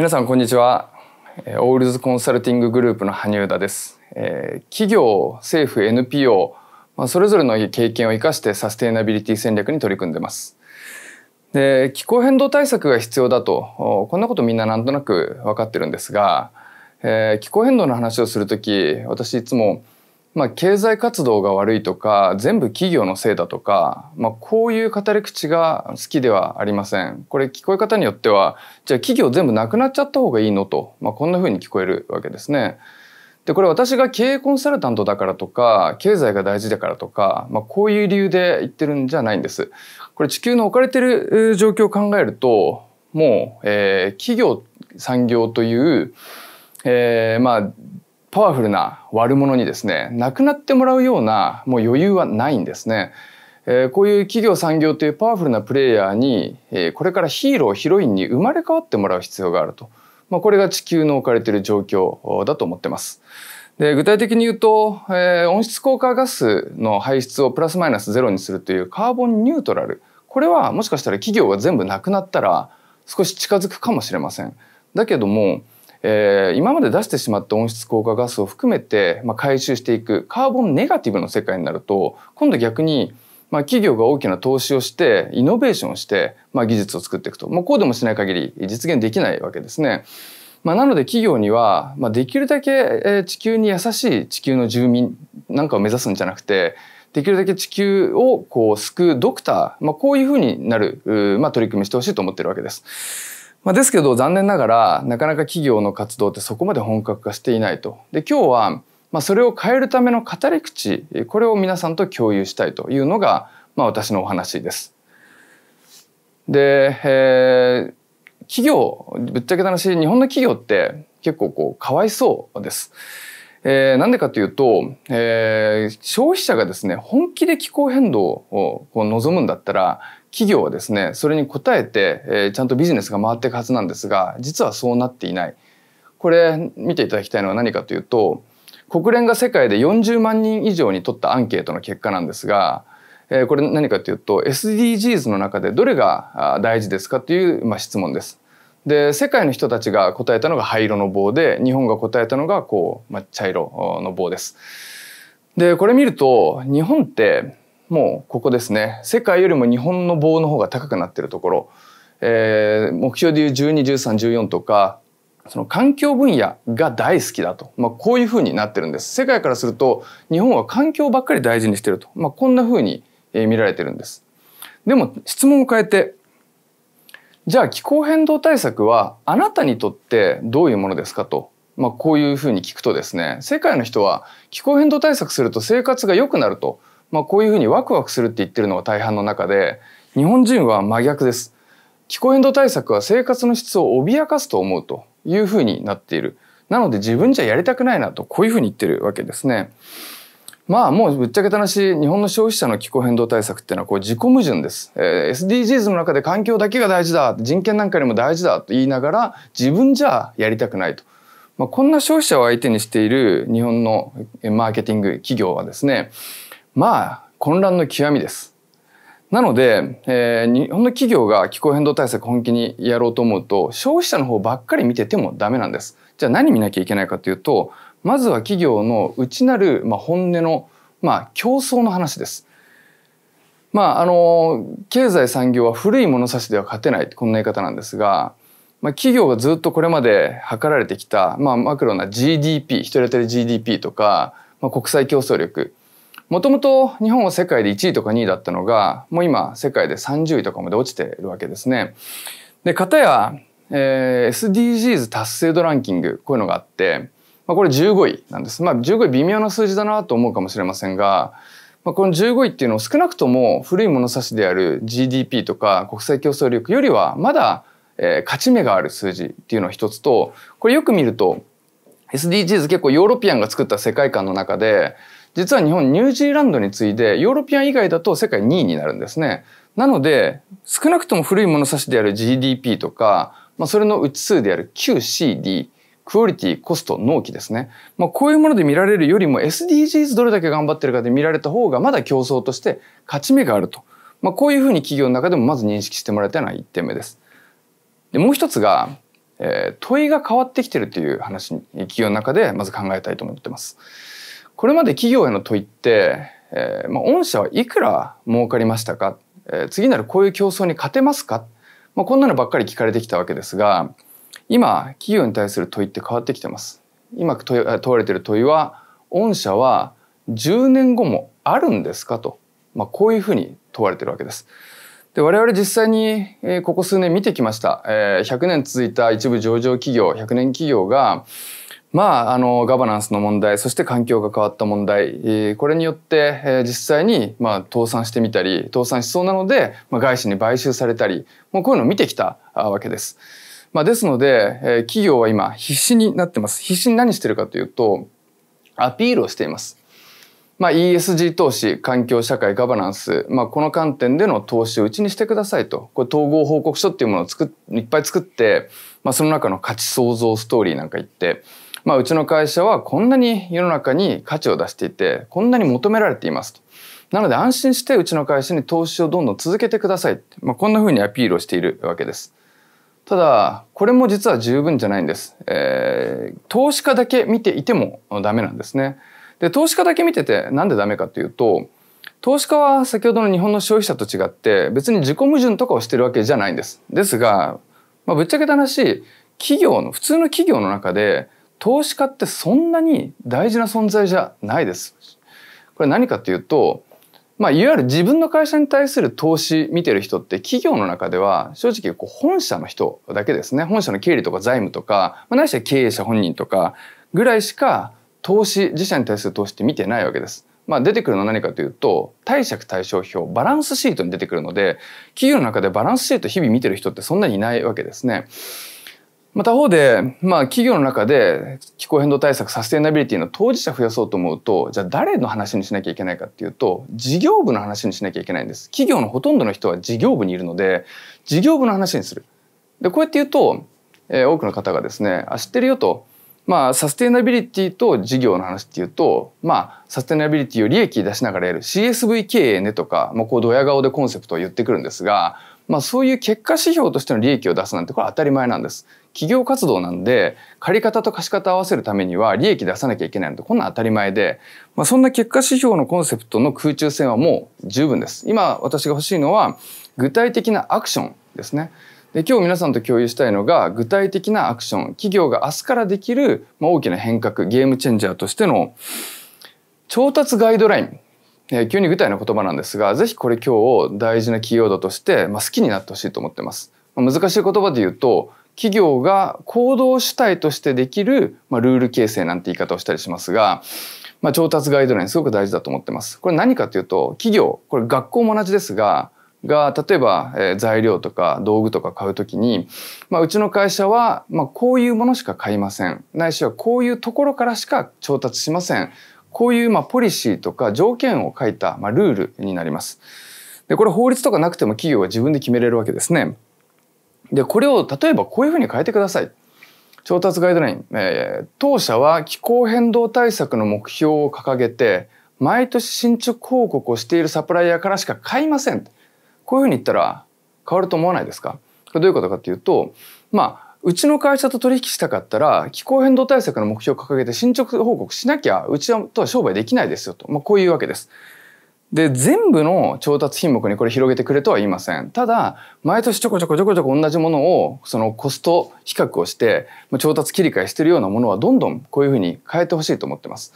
皆さんこんにちはオールズコンサルティンググループの羽生田です、え企業政府 NPO まそれぞれの経験を生かしてサステイナビリティ戦略に取り組んでますで気候変動対策が必要だとこんなことみんななんとなく分かってるんですが、え気候変動の話をする時私いつもまあ、経済活動が悪いとか全部企業のせいだとか、まあ、こういう語り口が好きではありませんこれ聞こえ方によってはじゃあ企業全部なくなっちゃった方がいいのと、まあ、こんな風に聞こえるわけですね。でこれ私が経営コンサルタントだからとか経済が大事だからとか、まあ、こういう理由で言ってるんじゃないんです。これ地球の置かれてる状況を考えるともう、えー、企業産業という、えー、まあパワフルな悪者にですね、なくなってもらうようなもう余裕はないんですね。えー、こういう企業産業というパワフルなプレイヤーに、えー、これからヒーロー、ヒロインに生まれ変わってもらう必要があると。まあ、これが地球の置かれている状況だと思ってます。で具体的に言うと、えー、温室効果ガスの排出をプラスマイナスゼロにするというカーボンニュートラル。これはもしかしたら企業が全部なくなったら少し近づくかもしれません。だけども、えー、今まで出してしまった温室効果ガスを含めて、まあ、回収していくカーボンネガティブの世界になると今度逆に、まあ、企業が大きな投資をしてイノベーションをして、まあ、技術を作っていくと、まあ、こうでもしない限り実現できないわけですね。まあ、なので企業には、まあ、できるだけ地球に優しい地球の住民なんかを目指すんじゃなくてできるだけ地球をこう救うドクター、まあ、こういうふうになる、まあ、取り組みしてほしいと思ってるわけです。まあ、ですけど残念ながらなかなか企業の活動ってそこまで本格化していないと。で今日はまあそれを変えるための語り口これを皆さんと共有したいというのがまあ私のお話です。で、えー、企業ぶっちゃけた話日本の企業って結構こうかわいそうです。えー、なんでかというと、えー、消費者がですね本気で気候変動をこう望むんだったら企業はですねそれに応えて、えー、ちゃんとビジネスが回っていくはずなんですが実はそうなっていないこれ見ていただきたいのは何かというと国連が世界で40万人以上に取ったアンケートの結果なんですが、えー、これ何かというと SDGs の中でどれが大事ですかという、まあ、質問です。で世界の人たちが答えたのが灰色の棒で日本が答えたのがこう、まあ、茶色の棒です。でこれ見ると日本ってもうここですね世界よりも日本の棒の方が高くなってるところ、えー、目標でいう121314とかその環境分野が大好きだと、まあ、こういうふうになってるんです世界からすると日本は環境ばっかり大事にしてると、まあ、こんなふうに見られてるんですでも質問を変えてじゃあ気候変動対策はあなたにとってどういうものですかと、まあ、こういうふうに聞くとですね世界の人は気候変動対策すると生活が良くなるとまあ、こういうふうにワクワクするって言ってるのが大半の中で日本人は真逆です気候変動対策は生活の質を脅かすと思うというふうになっているなので自分じゃやりたくないなとこういうふうに言ってるわけですねまあもうぶっちゃけた話日本の消費者の気候変動対策っていうのはこう自己矛盾です、えー、SDGs の中で環境だけが大事だ人権なんかにも大事だと言いながら自分じゃやりたくないとまあ、こんな消費者を相手にしている日本のマーケティング企業はですねまあ混乱の極みです。なので、えー、日本の企業が気候変動対策本気にやろうと思うと消費者の方ばっかり見ててもダメなんです。じゃあ何見なきゃいけないかというとまずは企業の内なる、まあ、本音の、まあ、競争の話です。まあ、あの経済産業は古い物差しでは勝てないこんな言い方なんですが、まあ、企業がずっとこれまで測られてきた、まあ、マクロな GDP 一人当たり GDP とか、まあ、国際競争力もともと日本は世界で1位とか2位だったのが、もう今世界で30位とかまで落ちてるわけですね。で、かたや、えー、SDGs 達成度ランキング、こういうのがあって、まあ、これ15位なんです。まあ15位微妙な数字だなと思うかもしれませんが、まあ、この15位っていうのを少なくとも古い物差しである GDP とか国際競争力よりはまだ、えー、勝ち目がある数字っていうのは一つと、これよく見ると SDGs 結構ヨーロピアンが作った世界観の中で、実は日本ニュージーランドに次いでヨーロピアン以外だと世界2位になるんですね。なので少なくとも古い物差しである GDP とか、まあ、それの内数である QCD クオリティ、コスト、納期ですね。まあ、こういうもので見られるよりも SDGs どれだけ頑張ってるかで見られた方がまだ競争として勝ち目があると。まあ、こういうふうに企業の中でもまず認識してもらいたいのは1点目です。でもう一つが、えー、問いが変わってきてるという話に企業の中でまず考えたいと思ってます。これまで企業への問いって、えーまあ、御社はいくら儲かりましたか、えー、次なるこういう競争に勝てますか、まあ、こんなのばっかり聞かれてきたわけですが今企業に対する問いって変わってきてます。今問われている問いは御社は10年後もあるんですかと、まあ、こういうふうに問われてるわけです。で我々実際に、ここ数年見てきました、えー、100年続いた一部上場企業100年企業が、まあ、あの、ガバナンスの問題、そして環境が変わった問題、これによって、実際に、まあ、倒産してみたり、倒産しそうなので、まあ、外資に買収されたり、もうこういうのを見てきたわけです。まあ、ですので、企業は今、必死になってます。必死に何してるかというと、アピールをしています。まあ、ESG 投資、環境、社会、ガバナンス、まあ、この観点での投資をうちにしてくださいと。これ統合報告書っていうものを作っいっぱい作って、まあ、その中の価値創造ストーリーなんか言って、まあ、うちの会社はこんなに世の中に価値を出していてこんなに求められていますと。なので安心してうちの会社に投資をどんどん続けてください。まあ、こんな風にアピールをしているわけです。ただ、これも実は十分じゃないんです。えー、投資家だけ見ていてもダメなんですね。で、投資家だけ見ててなんでダメかというと、投資家は先ほどの日本の消費者と違って別に自己矛盾とかをしてるわけじゃないんです。ですが、まあ、ぶっちゃけた話、企業の、普通の企業の中で投資家ってそんなに大事な存在じゃないです。これ何かというと、まあ、いわゆる自分の会社に対する投資見てる人って企業の中では正直こう本社の人だけですね本社の経理とか財務とか、まあ、ないしは経営者本人とかぐらいしか投資自社に対する投資って見てないわけです。まあ、出てくるのは何かというと貸借対照表バランスシートに出てくるので企業の中でバランスシート日々見てる人ってそんなにいないわけですね。まあ、他方で、まあ、企業の中で気候変動対策サステナビリティの当事者増やそうと思うとじゃあ誰の話にしなきゃいけないかっていうと事業部の話にしなきゃいけないんです企業のほとんどの人は事業部にいるので事業部の話にするでこうやって言うと、えー、多くの方がですねあ知ってるよと、まあ、サステナビリティと事業の話っていうと、まあ、サステナビリティを利益出しながらやる CSV 経営ねとか、まあ、こうドヤ顔でコンセプトを言ってくるんですが、まあ、そういう結果指標としての利益を出すなんてこれは当たり前なんです。企業活動なんで借方と貸方合わせるためには利益出さなきゃいけないのでこんな当たり前で、まあ、そんな結果指標のコンセプトの空中戦はもう十分です。今私が欲しいのは具体的なアクションですね。で今日皆さんと共有したいのが具体的なアクション企業が明日からできる、まあ、大きな変革ゲームチェンジャーとしての調達ガイドラインえ急に具体の言葉なんですが、ぜひこれ今日大事なキーワードとして、まあ、好きになってほしいと思ってます。難しい言葉で言うと、企業が行動主体としてできる、まあ、ルール形成なんて言い方をしたりしますが、まあ、調達ガイドラインすごく大事だと思ってます。これ何かというと企業これ学校も同じですがが例えば、えー、材料とか道具とか買うときに、まあ、うちの会社は、まあ、こういうものしか買いませんないしはこういうところからしか調達しませんこういう、まあ、ポリシーとか条件を書いた、まあ、ルールになります。でこれ法律とかなくても企業は自分で決めれるわけですね。で、これを例えばこういうふうに変えてください。調達ガイドライン、えー、当社は気候変動対策の目標を掲げて、毎年進捗報告をしているサプライヤーからしか買いません。こういうふうに言ったら変わると思わないですかどういうことかっていうと、まあ、うちの会社と取引したかったら、気候変動対策の目標を掲げて進捗報告しなきゃ、うちとは商売できないですよと。まあ、こういうわけです。で、全部の調達品目にこれ広げてくれとは言いません。ただ、毎年ちょこちょこちょこちょこ同じものを、そのコスト比較をして、調達切り替えしてるようなものはどんどんこういうふうに変えてほしいと思ってます。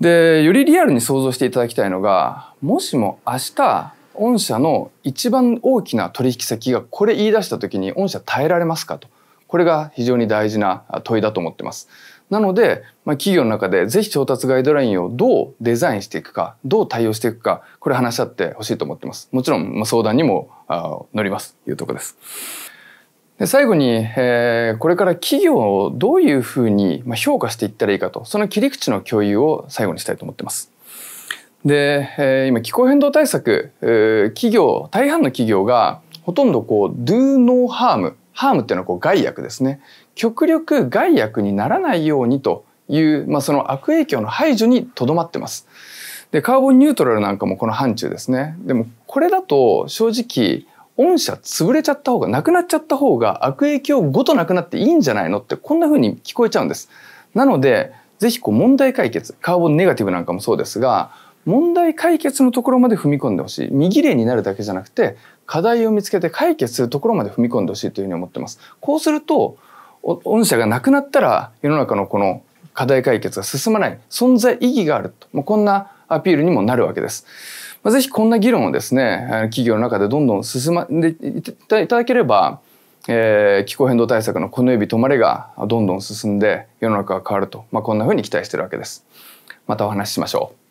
で、よりリアルに想像していただきたいのが、もしも明日、御社の一番大きな取引先がこれ言い出した時に、御社耐えられますかと。これが非常に大事な問いだと思ってます。なので、まあ、企業の中でぜひ調達ガイドラインをどうデザインしていくかどう対応していくかこれ話し合ってほしいと思ってますもちろん、まあ、相談にもあ乗りますというとこですで最後に、えー、これから企業をどういうふうに評価していったらいいかとその切り口の共有を最後にしたいと思ってますで、えー、今気候変動対策、えー、企業大半の企業がほとんどこう Do No Harm ハームっていうのはこう害悪ですね。極力害悪にならないようにという、まあ、その悪影響の排除にとどまってます。で、カーボンニュートラルなんかもこの範疇ですね。でも、これだと正直、御社潰れちゃった方が、なくなっちゃった方が悪影響ごとなくなっていいんじゃないのってこんな風に聞こえちゃうんです。なので、ぜひこう問題解決、カーボンネガティブなんかもそうですが、問題解決のところまで踏み込んでほしい見切れになるだけじゃなくて課題を見つけて解決するところまで踏み込んでほしいというふうに思ってますこうすると御社がなくなったら世の中のこの課題解決が進まない存在意義があると、まあ、こんなアピールにもなるわけです。まあ、ぜひこんな議論をですね企業の中でどんどん進まんでいただければ、えー、気候変動対策のこの指止まれがどんどん進んで世の中が変わると、まあ、こんなふうに期待してるわけです。またお話ししましょう。